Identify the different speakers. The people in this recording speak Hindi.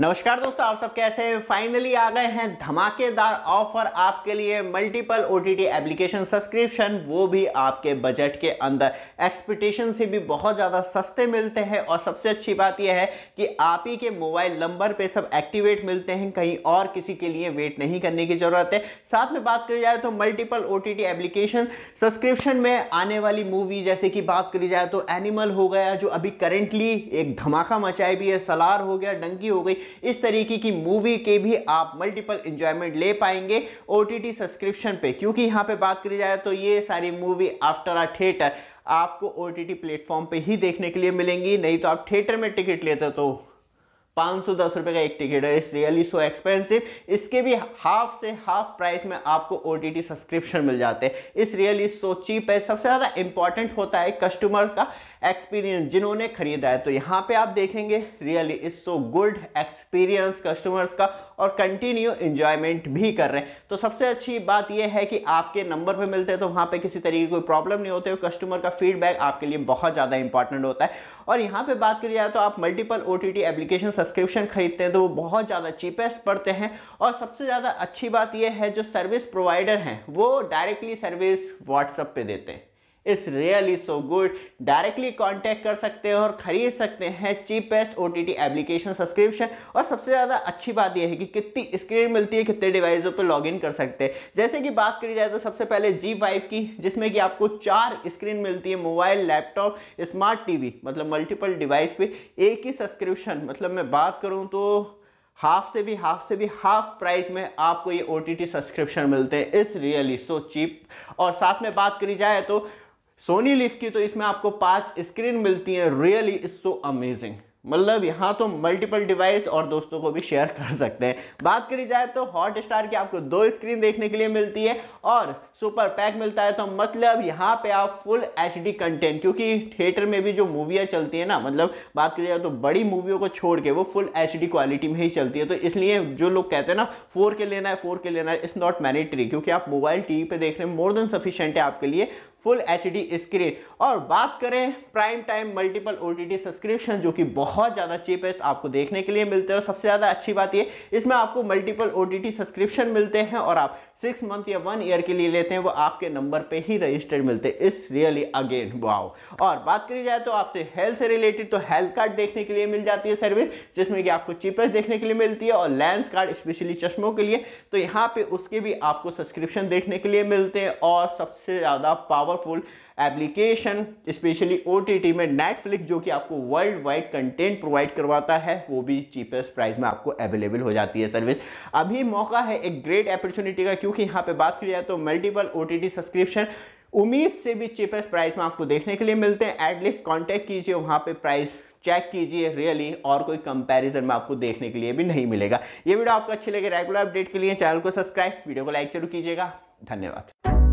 Speaker 1: नमस्कार दोस्तों आप सब कैसे हैं फाइनली आ गए हैं धमाकेदार ऑफर आपके लिए multiple O T T application subscription वो भी आपके बजट के अंदर एक्सपेक्टेशन से भी बहुत ज़्यादा सस्ते मिलते हैं और सबसे अच्छी बात यह है कि आप ही के मोबाइल नंबर पे सब एक्टिवेट मिलते हैं कहीं और किसी के लिए वेट नहीं करने की ज़रूरत है साथ में बात करी जाए तो multiple O T T application subscription में आने वाली मूवी जैसे कि बात करी जाए तो एनिमल हो गया जो अभी करेंटली एक धमाका मचाई भी है सलार हो गया डंकी हो गई इस तरीके की मूवी के भी आप मल्टीपल इंजॉयमेंट ले पाएंगे ओ सब्सक्रिप्शन पे क्योंकि यहाँ पे बात करी जाए तो ये सारी मूवी आफ्टर आ थिएटर आपको ओ टी प्लेटफॉर्म पे ही देखने के लिए मिलेंगी नहीं तो आप थिएटर में टिकट लेते तो पाँच सौ दस रुपये का एक टिकट है इस रियली सो एक्सपेंसिव इसके भी हाफ से हाफ प्राइस में आपको ओ टी टी सब्सक्रिप्शन मिल जाते हैं इस रियली सो चीप है सबसे ज़्यादा इंपॉर्टेंट होता है कस्टमर का एक्सपीरियंस जिन्होंने खरीदा है तो यहाँ पे आप देखेंगे really is so good experience customers का और कंटिन्यू इन्जॉयमेंट भी कर रहे हैं तो सबसे अच्छी बात यह है कि आपके नंबर पे मिलते हैं तो वहाँ पे किसी तरीके कोई प्रॉब्लम नहीं होते कस्टमर का फीडबैक आपके लिए बहुत ज़्यादा इंपॉर्टेंट होता है और यहाँ पर बात करी जाए तो आप multiple O T application subscription खरीदते हैं तो वो बहुत ज़्यादा चीपेस्ट पड़ते हैं और सबसे ज़्यादा अच्छी बात यह है जो सर्विस प्रोवाइडर हैं वो डायरेक्टली सर्विस व्हाट्सअप पे देते हैं इस really so good directly contact कर सकते हैं और खरीद सकते हैं cheapest O T T application subscription और सबसे ज़्यादा अच्छी बात यह है कि कितनी स्क्रीन मिलती है कितने डिवाइसों पर लॉग इन कर सकते हैं जैसे कि बात करी जाए तो सबसे पहले जी फाइव की जिसमें कि आपको चार स्क्रीन मिलती है mobile laptop smart T V मतलब मल्टीपल डिवाइस पे एक ही सब्सक्रिप्शन मतलब मैं बात करूँ तो हाफ से भी हाफ से भी हाफ प्राइस में आपको ये ओ टी टी सब्सक्रिप्शन मिलते हैं इस रियली सो चीप और साथ में बात करी जाए तो सोनी लिफ की तो इसमें आपको पांच स्क्रीन मिलती हैं रियली इज सो अमेजिंग मतलब यहाँ तो मल्टीपल डिवाइस और दोस्तों को भी शेयर कर सकते हैं बात करी जाए तो हॉट स्टार की आपको दो स्क्रीन देखने के लिए मिलती है और सुपर पैक मिलता है तो मतलब यहाँ पे आप फुल एच कंटेंट क्योंकि थिएटर में भी जो मूवियाँ चलती है ना मतलब बात करी जाए तो बड़ी मूवियों को छोड़ के वो फुल एच क्वालिटी में ही चलती है तो इसलिए जो लोग कहते हैं ना फोर के लेना है फोर के लेना है इट्स नॉट मैनेटरी क्योंकि आप मोबाइल टी वी रहे हैं मोर देन सफिशेंट है आपके लिए फुल एच डी स्क्रीन और बात करें prime time multiple O T subscription जो कि बहुत ज़्यादा चीपेस्ट आपको देखने के लिए मिलते हैं और सबसे ज़्यादा अच्छी बात ये इसमें आपको मल्टीपल ओ टी सब्सक्रिप्शन मिलते हैं और आप सिक्स मंथ या वन ईयर के लिए लेते हैं वो आपके नंबर पर ही रजिस्टर्ड मिलते हैं इस रियली अगेन वाओ और बात करी जाए तो आपसे हेल्थ से रिलेटेड तो हेल्थ कार्ड देखने के लिए मिल जाती है सर्विस जिसमें कि आपको चीपेस्ट देखने के लिए मिलती है और लेंस कार्ड स्पेशली चश्मों के लिए तो यहाँ पे उसके भी आपको सब्सक्रिप्शन देखने के लिए मिलते हैं और सबसे ज़्यादा power powerful application specially O में नेटफ्लिक्स जो कि आपको वर्ल्ड वाइड कंटेंट प्रोवाइड करवाता है वो भी चीपेस्ट प्राइस में आपको अवेलेबल हो जाती है सर्विस अभी मौका है एक ग्रेट अपॉर्चुनिटी का क्योंकि यहाँ पे बात की जाए तो मल्टीपल ओ सब्सक्रिप्शन उम्मीद से भी चीपेस्ट प्राइस में आपको देखने के लिए मिलते हैं एटलीस्ट कॉन्टैक्ट कीजिए वहाँ पर प्राइस चेक कीजिए रियली और कोई कंपैरिजन में आपको देखने के लिए भी नहीं मिलेगा ये वीडियो आपको अच्छी लगे रेगुलर अपडेट के लिए चैनल को सब्सक्राइब वीडियो को लाइक जरूर कीजिएगा धन्यवाद